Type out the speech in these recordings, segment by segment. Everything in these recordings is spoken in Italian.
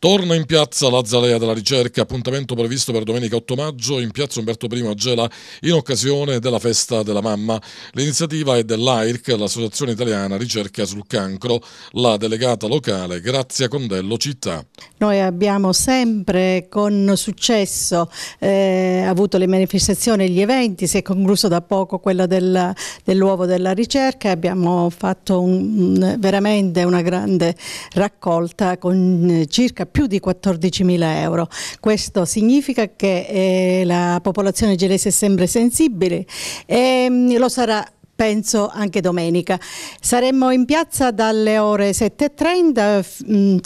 Torna in piazza la Zalea della ricerca, appuntamento previsto per domenica 8 maggio in piazza Umberto I a Gela in occasione della festa della mamma. L'iniziativa è dell'AIRC, l'Associazione Italiana Ricerca sul Cancro, la delegata locale Grazia Condello Città. Noi abbiamo sempre con successo eh, avuto le manifestazioni e gli eventi, si è concluso da poco quello del, dell'uovo della ricerca, e abbiamo fatto un, veramente una grande raccolta con circa più di 14.000 euro. Questo significa che eh, la popolazione gelese è sempre sensibile e mh, mm, lo sarà penso anche domenica. Saremmo in piazza dalle ore 7.30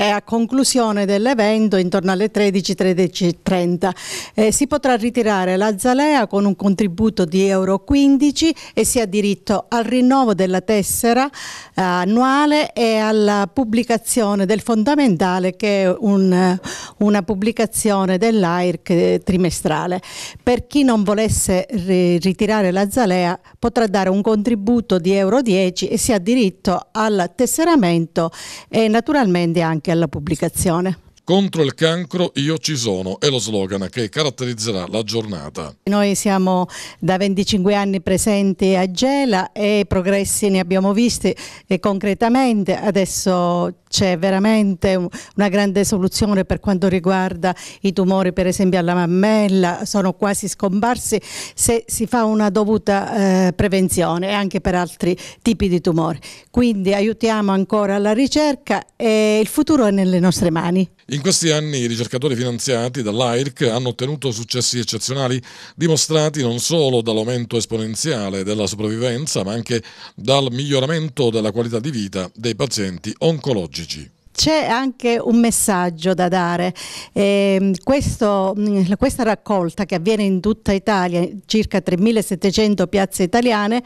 e a conclusione dell'evento intorno alle 13.13.30 eh, si potrà ritirare la zalea con un contributo di Euro 15 e si ha diritto al rinnovo della tessera eh, annuale e alla pubblicazione del fondamentale che è un, eh, una pubblicazione dell'AIRC trimestrale. Per chi non volesse ri ritirare la zalea potrà dare un contributo di Euro 10 e si ha diritto al tesseramento e naturalmente anche che alla pubblicazione. Contro il cancro io ci sono è lo slogan che caratterizzerà la giornata. Noi siamo da 25 anni presenti a Gela e progressi ne abbiamo visti e eh, concretamente. Adesso c'è veramente una grande soluzione per quanto riguarda i tumori per esempio alla mammella, sono quasi scomparsi se si fa una dovuta eh, prevenzione e anche per altri tipi di tumori. Quindi aiutiamo ancora la ricerca e il futuro è nelle nostre mani. In questi anni i ricercatori finanziati dall'AIRC hanno ottenuto successi eccezionali dimostrati non solo dall'aumento esponenziale della sopravvivenza ma anche dal miglioramento della qualità di vita dei pazienti oncologici. Gigi c'è anche un messaggio da dare. Eh, questo, mm, questa raccolta che avviene in tutta Italia, circa 3.700 piazze italiane,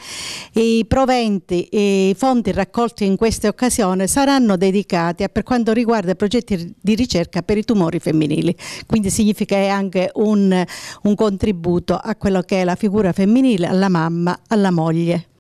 i proventi e i fondi raccolti in questa occasione saranno dedicati a, per quanto riguarda progetti di ricerca per i tumori femminili. Quindi significa è anche un, un contributo a quello che è la figura femminile, alla mamma, alla moglie.